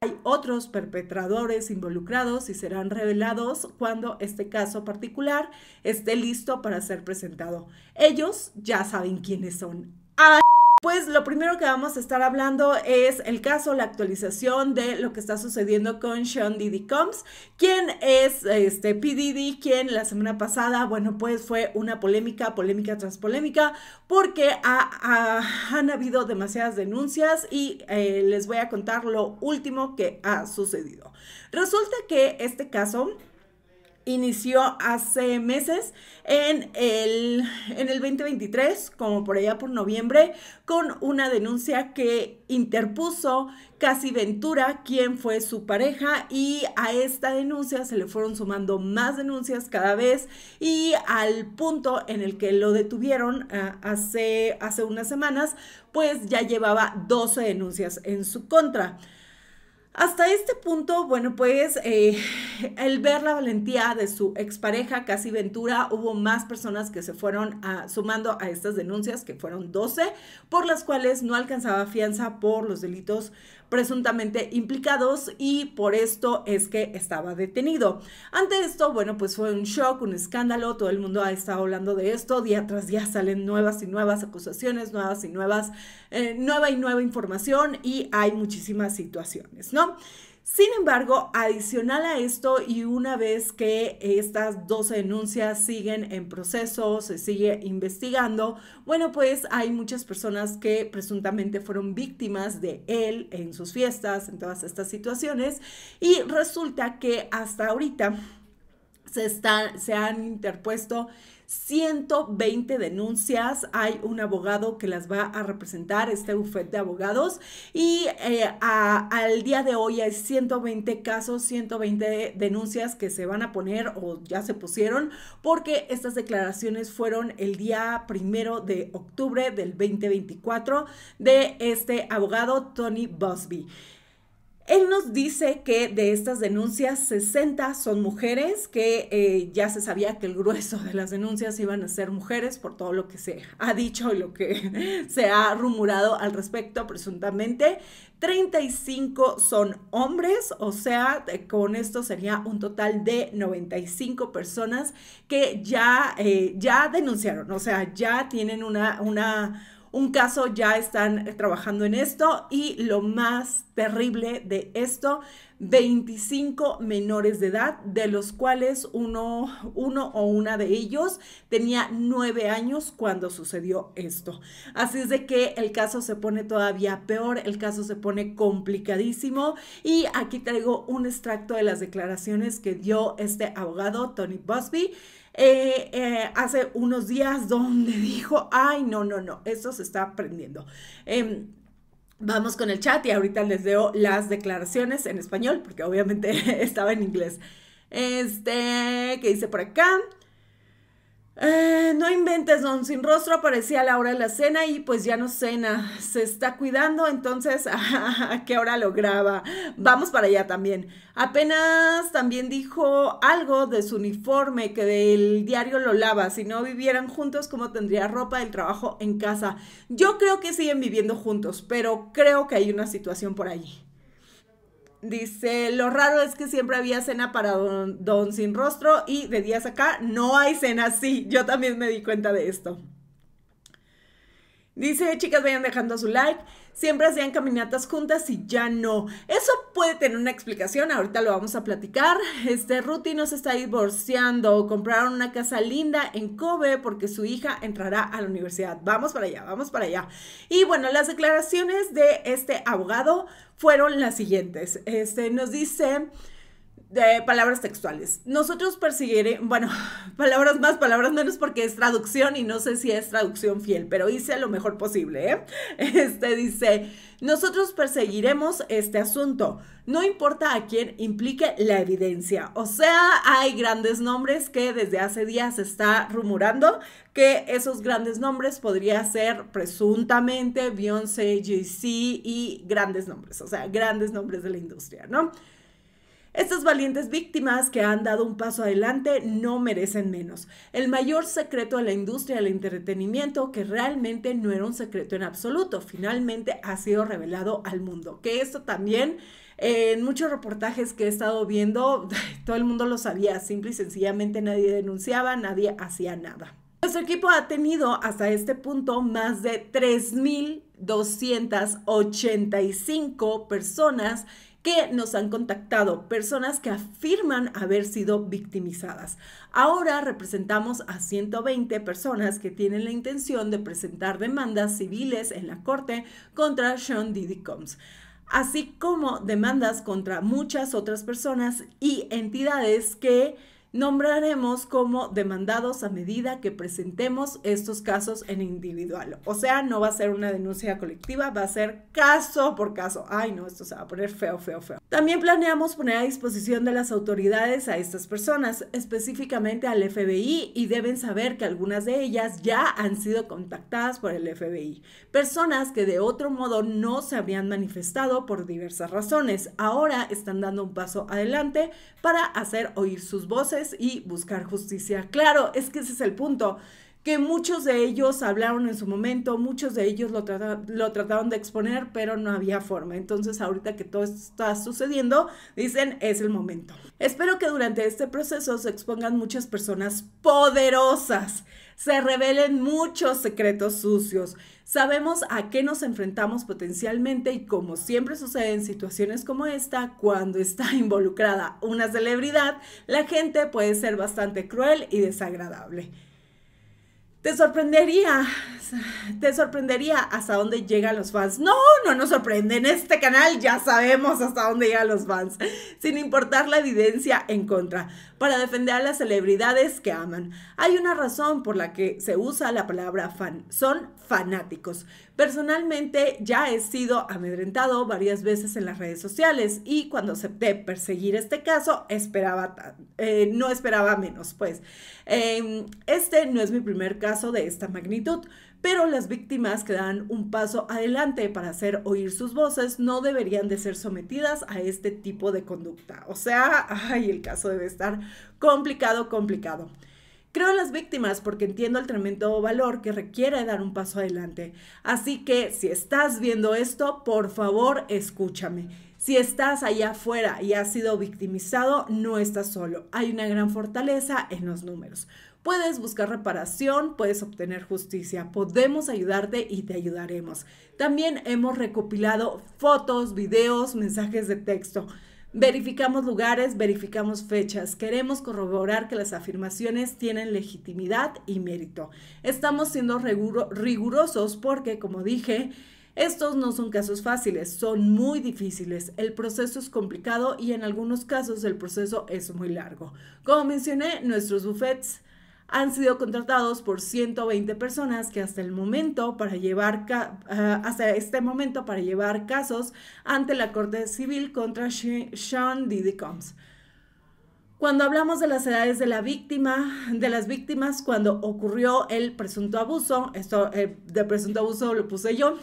hay otros perpetradores involucrados y serán revelados cuando este caso particular esté listo para ser presentado. Ellos ya saben quiénes son. Pues lo primero que vamos a estar hablando es el caso, la actualización de lo que está sucediendo con Sean Diddy Combs, quien es este P. Diddy, quien la semana pasada, bueno, pues fue una polémica, polémica tras polémica, porque han habido demasiadas denuncias y eh, les voy a contar lo último que ha sucedido. Resulta que este caso inició hace meses en el, en el 2023, como por allá por noviembre, con una denuncia que interpuso Casi Ventura, quien fue su pareja, y a esta denuncia se le fueron sumando más denuncias cada vez y al punto en el que lo detuvieron ah, hace, hace unas semanas, pues ya llevaba 12 denuncias en su contra. Hasta este punto, bueno, pues eh, el ver la valentía de su expareja Casi Ventura, hubo más personas que se fueron sumando a estas denuncias, que fueron 12, por las cuales no alcanzaba fianza por los delitos presuntamente implicados y por esto es que estaba detenido. Ante esto, bueno, pues fue un shock, un escándalo, todo el mundo ha estado hablando de esto, día tras día salen nuevas y nuevas acusaciones, nuevas y nuevas, eh, nueva y nueva información y hay muchísimas situaciones, ¿no? Sin embargo, adicional a esto y una vez que estas dos denuncias siguen en proceso, se sigue investigando, bueno, pues hay muchas personas que presuntamente fueron víctimas de él en sus fiestas, en todas estas situaciones, y resulta que hasta ahorita se, se han interpuesto 120 denuncias. Hay un abogado que las va a representar, este bufete de abogados. Y eh, al día de hoy hay 120 casos, 120 denuncias que se van a poner o ya se pusieron porque estas declaraciones fueron el día primero de octubre del 2024 de este abogado Tony Busby. Él nos dice que de estas denuncias, 60 son mujeres, que eh, ya se sabía que el grueso de las denuncias iban a ser mujeres por todo lo que se ha dicho y lo que se ha rumorado al respecto presuntamente. 35 son hombres, o sea, eh, con esto sería un total de 95 personas que ya, eh, ya denunciaron, o sea, ya tienen una, una un caso ya están eh, trabajando en esto y lo más terrible de esto 25 menores de edad, de los cuales uno, uno o una de ellos tenía 9 años cuando sucedió esto. Así es de que el caso se pone todavía peor, el caso se pone complicadísimo y aquí traigo un extracto de las declaraciones que dio este abogado, Tony Busby. Eh, eh, hace unos días donde dijo, ay, no, no, no, esto se está aprendiendo. Em, Vamos con el chat y ahorita les dejo las declaraciones en español, porque obviamente estaba en inglés. Este, ¿Qué dice por acá? Eh, no inventes, don Sin Rostro aparecía a la hora de la cena y pues ya no cena. Se está cuidando, entonces, ¿a qué hora lo graba? Vamos para allá también. Apenas también dijo algo de su uniforme, que del diario lo lava. Si no vivieran juntos, ¿cómo tendría ropa del trabajo en casa? Yo creo que siguen viviendo juntos, pero creo que hay una situación por allí. Dice, lo raro es que siempre había cena para don, don sin rostro y de días acá no hay cena. Sí, yo también me di cuenta de esto. Dice, chicas, vayan dejando su like. Siempre hacían caminatas juntas y ya no. Eso puede tener una explicación, ahorita lo vamos a platicar. Este Ruti nos está divorciando. Compraron una casa linda en Kobe porque su hija entrará a la universidad. Vamos para allá, vamos para allá. Y bueno, las declaraciones de este abogado fueron las siguientes. Este nos dice de palabras textuales. Nosotros perseguiré, bueno, palabras más, palabras menos, porque es traducción y no sé si es traducción fiel, pero hice lo mejor posible. ¿eh? Este dice, nosotros perseguiremos este asunto, no importa a quién implique la evidencia. O sea, hay grandes nombres que desde hace días se está rumorando que esos grandes nombres podría ser presuntamente Beyoncé, JC y grandes nombres, o sea, grandes nombres de la industria, ¿no? Estas valientes víctimas que han dado un paso adelante no merecen menos. El mayor secreto de la industria del entretenimiento, que realmente no era un secreto en absoluto, finalmente ha sido revelado al mundo. Que esto también en muchos reportajes que he estado viendo, todo el mundo lo sabía, simple y sencillamente nadie denunciaba, nadie hacía nada. Nuestro equipo ha tenido hasta este punto más de 3.285 personas que nos han contactado personas que afirman haber sido victimizadas. Ahora representamos a 120 personas que tienen la intención de presentar demandas civiles en la Corte contra Sean Diddy Combs así como demandas contra muchas otras personas y entidades que nombraremos como demandados a medida que presentemos estos casos en individual. O sea, no va a ser una denuncia colectiva, va a ser caso por caso. Ay, no, esto se va a poner feo, feo, feo. También planeamos poner a disposición de las autoridades a estas personas, específicamente al FBI, y deben saber que algunas de ellas ya han sido contactadas por el FBI. Personas que de otro modo no se habrían manifestado por diversas razones, ahora están dando un paso adelante para hacer oír sus voces y buscar justicia. Claro, es que ese es el punto muchos de ellos hablaron en su momento, muchos de ellos lo, trataron de exponer, pero no había forma. Entonces ahorita que todo esto está sucediendo, dicen es el momento. Espero que durante este proceso se expongan muchas personas poderosas, se revelen muchos secretos sucios. Sabemos a qué nos enfrentamos potencialmente y como siempre sucede en situaciones como esta, cuando está involucrada una celebridad, la gente puede ser bastante cruel y desagradable. Te sorprendería, te sorprendería hasta dónde llegan los fans. No, no nos sorprende. En este canal ya sabemos hasta dónde llegan los fans, sin importar la evidencia en contra, para defender a las celebridades que aman. Hay una razón por la que se usa la palabra fan. Son fanáticos. Personalmente ya he sido amedrentado varias veces en las redes sociales y cuando acepté perseguir este caso, esperaba eh, no esperaba menos, pues. Em, este no es mi primer caso de esta magnitud, pero las víctimas que dan un paso adelante para hacer oír sus voces no deberían de ser sometidas a este tipo de conducta. O sea, el caso debe estar complicado, complicado. Creo en las víctimas porque entiendo el tremendo valor que requiere dar un paso adelante. Así que si estás viendo esto, por favor escúchame. Si estás allá afuera y has sido victimizado, no estás solo. Hay una gran fortaleza en los números. Puedes buscar reparación, puedes obtener justicia, podemos ayudarte y te ayudaremos. También hemos recopilado fotos, videos, mensajes de texto. Verificamos lugares, verificamos fechas. Queremos corroborar que las afirmaciones tienen legitimidad y mérito. Estamos siendo rigurosos porque, como dije, estos no son casos fáciles, son muy difíciles. El proceso es complicado y en algunos casos el proceso es muy largo. Como mencioné, nuestros buffets han sido contratados por 120 personas que hasta el momento para llevar ah, hasta este momento para llevar casos ante la Corte Civil contra Sean Diddy Combs. Cuando hablamos de las edades de la víctima, de las víctimas cuando ocurrió el presunto abuso, esto eh, de presunto abuso lo puse yo,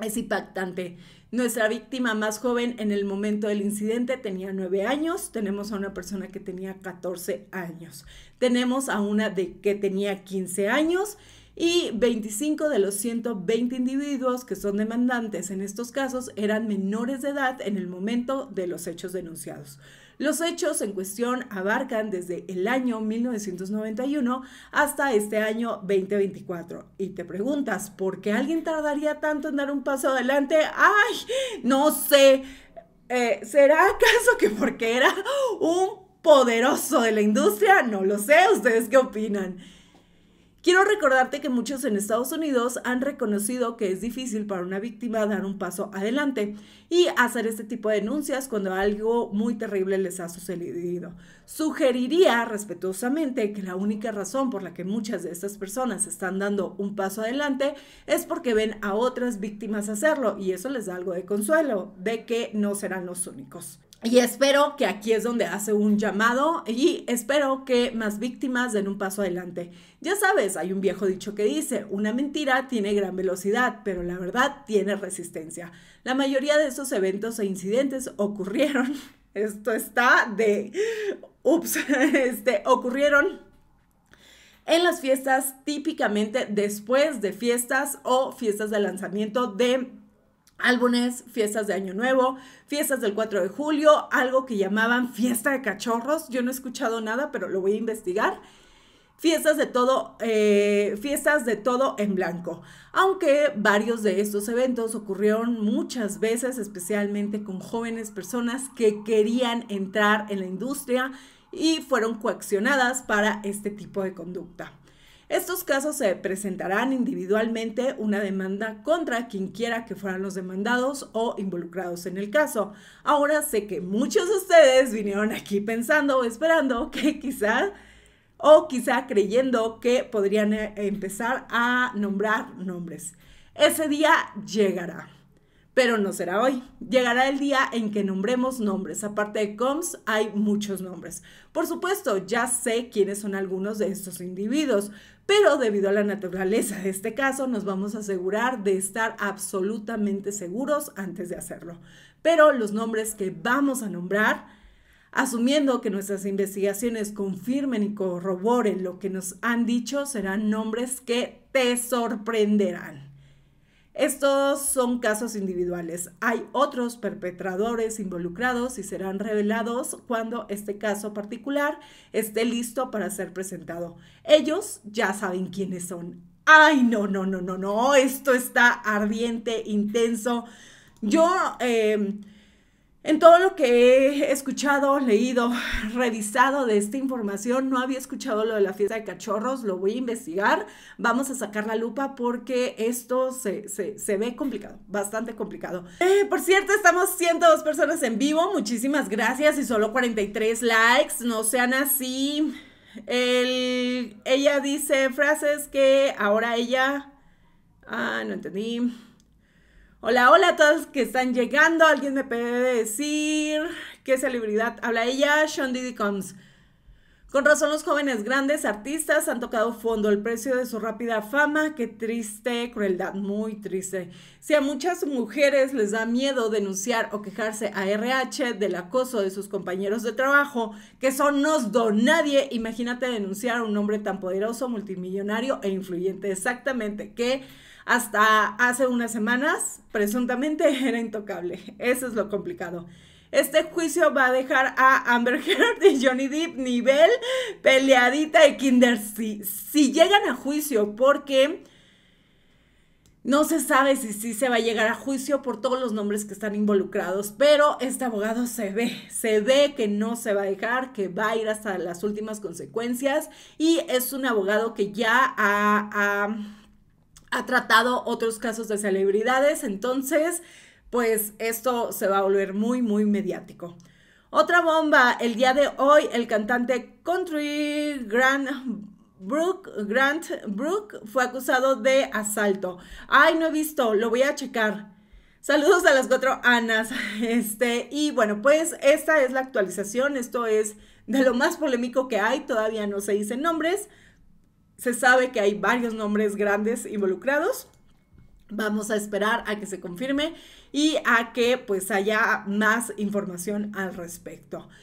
es impactante. Nuestra víctima más joven en el momento del incidente tenía 9 años, tenemos a una persona que tenía 14 años, tenemos a una de que tenía 15 años y 25 de los 120 individuos que son demandantes en estos casos eran menores de edad en el momento de los hechos denunciados. Los hechos en cuestión abarcan desde el año 1991 hasta este año 2024. Y te preguntas, ¿por qué alguien tardaría tanto en dar un paso adelante? ¡Ay! No sé. Eh, ¿Será acaso que porque era un poderoso de la industria? No lo sé. ¿Ustedes qué opinan? Quiero recordarte que muchos en Estados Unidos han reconocido que es difícil para una víctima dar un paso adelante y hacer este tipo de denuncias cuando algo muy terrible les ha sucedido. Sugeriría respetuosamente que la única razón por la que muchas de estas personas están dando un paso adelante es porque ven a otras víctimas hacerlo y eso les da algo de consuelo de que no serán los únicos. Y espero que aquí es donde hace un llamado y espero que más víctimas den un paso adelante. Ya sabes, hay un viejo dicho que dice, una mentira tiene gran velocidad, pero la verdad tiene resistencia. La mayoría de esos eventos e incidentes ocurrieron, esto está de, ups, este, ocurrieron en las fiestas típicamente después de fiestas o fiestas de lanzamiento de álbumes, fiestas de Año Nuevo, fiestas del 4 de julio, algo que llamaban fiesta de cachorros. Yo no he escuchado nada, pero lo voy a investigar. Fiestas de todo, eh, fiestas de todo en blanco. Aunque varios de estos eventos ocurrieron muchas veces, especialmente con jóvenes personas que querían entrar en la industria y fueron coaccionadas para este tipo de conducta. Estos casos se presentarán individualmente una demanda contra quien quiera que fueran los demandados o involucrados en el caso. Ahora sé que muchos de ustedes vinieron aquí pensando o esperando que quizá o quizá creyendo que podrían eh, empezar a nombrar nombres. Ese día llegará pero no será hoy. Llegará el día en que nombremos nombres. Aparte de Combs, hay muchos nombres. Por supuesto, ya sé quiénes son algunos de estos individuos, pero debido a la naturaleza de este caso, nos vamos a asegurar de estar absolutamente seguros antes de hacerlo. Pero los nombres que vamos a nombrar, asumiendo que nuestras investigaciones confirmen y corroboren lo que nos han dicho, serán nombres que te sorprenderán. Estos son casos individuales. Hay otros perpetradores involucrados y serán revelados cuando este caso particular esté listo para ser presentado. Ellos ya saben quiénes son. Ay, no, no, no, no, no. Esto está ardiente, intenso. Yo... Eh, en todo lo que he escuchado, leído, revisado de esta información, no había escuchado lo de la fiesta de cachorros, lo voy a investigar, vamos a sacar la lupa porque esto se, ve complicado, bastante complicado. Eh, por cierto, estamos 102 personas en vivo, muchísimas gracias y solo 43 likes, no sean así. ella dice frases que ahora ella... Ah, no entendí. Hola, hola a todos que están llegando. Alguien me puede decir qué celebridad habla ella. Sean Diddy Combs. Con razón los jóvenes grandes artistas han tocado fondo el precio de su rápida fama. Qué triste crueldad, muy triste. Si a muchas mujeres les da miedo denunciar o quejarse a RH del acoso de sus compañeros de trabajo, que son nos don nadie, imagínate denunciar a un hombre tan poderoso, multimillonario e influyente. Exactamente, que hasta hace unas semanas, presuntamente, era intocable. Eso es lo complicado. Este juicio va a dejar a Amber Heard y Johnny Depp nivel peleadita y Kinder. Si, llegan a juicio, porque no se sabe si sí se va a llegar a juicio por todos los nombres que están involucrados, pero este abogado se ve, se ve que no se va a dejar, que va a ir hasta las últimas consecuencias y es un abogado que ya ha ha tratado otros casos de celebridades, entonces pues esto se va a volver muy, muy mediático. Otra bomba, el día de hoy el cantante country Grant Brooke, Grant fue acusado de asalto. Ay, no he visto, lo voy a checar. Saludos a las cuatro Anas. Este, y bueno, pues esta es la actualización. Esto es de lo más polémico que hay. Todavía no se dicen nombres se sabe que hay varios nombres grandes involucrados. Vamos a esperar a que se confirme y a que pues haya más información al respecto.